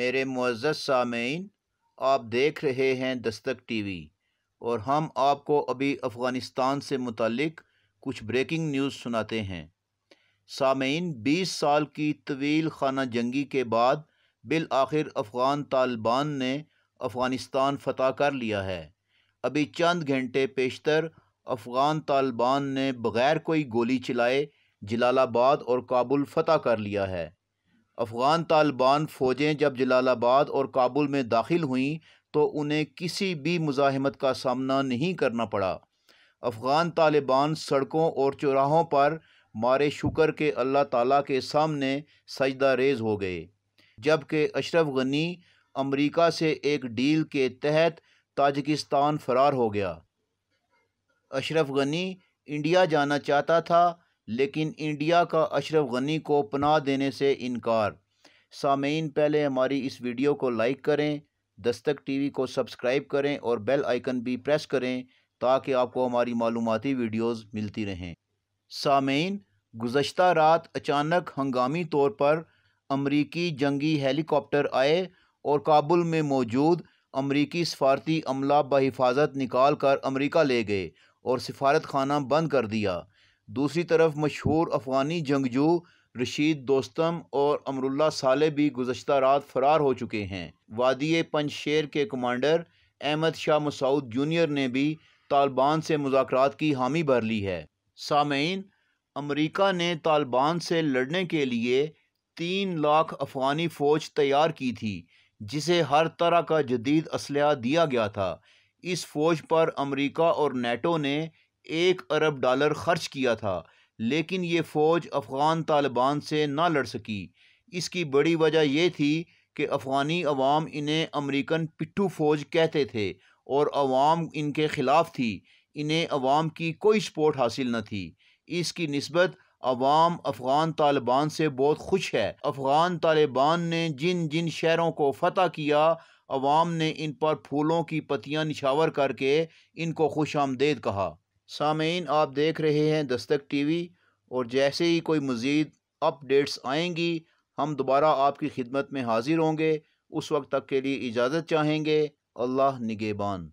मेरे मुज्ज़ सामीन आप देख रहे हैं दस्तक टी वी और हम आपको अभी अफ़गानिस्तान से मुतलक कुछ ब्रेकिंग न्यूज़ सुनाते हैं सामीन बीस साल की तवील खाना जंगी के बाद बिल आखिर अफ़गान तालिबान ने अफ़गानिस्तान फ़तह कर लिया है अभी चंद घंटे पेशतर अफ़गान तालिबान ने बग़ैर कोई गोली चलाए जलालाबाद और काबुल फ़तह कर लिया है अफ़गान तालिबान फ़ौजें जब जलालाबाद और काबुल में दाखिल हुईं तो उन्हें किसी भी मुजाहमत का सामना नहीं करना पड़ा अफ़गान तालिबान सड़कों और चौराहों पर मारे शुक्र के अल्लाह ताला के सामने सजदा रेज हो गए जबकि अशरफ गनी अमेरिका से एक डील के तहत ताजिकिस्तान फ़रार हो गया अशरफ गनी इंडिया जाना चाहता था लेकिन इंडिया का अशरफ गनी को पनाह देने से इनकार सामीन पहले हमारी इस वीडियो को लाइक करें दस्तक टीवी को सब्सक्राइब करें और बेल आइकन भी प्रेस करें ताकि आपको हमारी मालूमती वीडियोस मिलती रहें सामीन गुज्त रात अचानक हंगामी तौर पर अमरीकी जंगी हेलीकॉप्टर आए और काबुल में मौजूद अमरीकी सफारती अमला बहिफाजत निकाल कर अमरीका ले गए और सफारत खाना बंद कर दिया दूसरी तरफ मशहूर अफ़गानी जंगजू रशीद दोस्तम और अमरुल्ला साले भी गुजशत रात फ़रार हो चुके हैं वादी शेर के कमांडर अहमद शाह मसाऊद जूनियर ने भी तालिबान से मुजाकर की हामी भर ली है सामीन अमरीका ने तालिबान से लड़ने के लिए तीन लाख अफ़गानी फ़ौज तैयार की थी जिसे हर तरह का जदीद असलह दिया गया था इस फौज पर अमरीका और नेटो ने एक अरब डॉलर खर्च किया था लेकिन ये फ़ौज अफ़गान तालिबान से ना लड़ सकी इसकी बड़ी वजह यह थी कि अफ़गानी अवाम इन्हें अमरीकन पिट्ठू फ़ौज कहते थे और अवाम इनके ख़िलाफ़ थी इन्हें अवाम की कोई सपोर्ट हासिल न थी इसकी नस्बत अवाम अफ़गान तालिबान से बहुत खुश है अफ़गान तालिबान ने जिन जिन शहरों को फतह किया अवाम ने इन पर फूलों की पतियाँ निशावर करके इनको खुश आमदेद कहा सामीन आप देख रहे हैं दस्तक टीवी और जैसे ही कोई मज़ीद अपडेट्स आएंगी हम दोबारा आपकी खिदमत में हाज़िर होंगे उस वक्त तक के लिए इजाज़त चाहेंगे अल्लाह निगेबान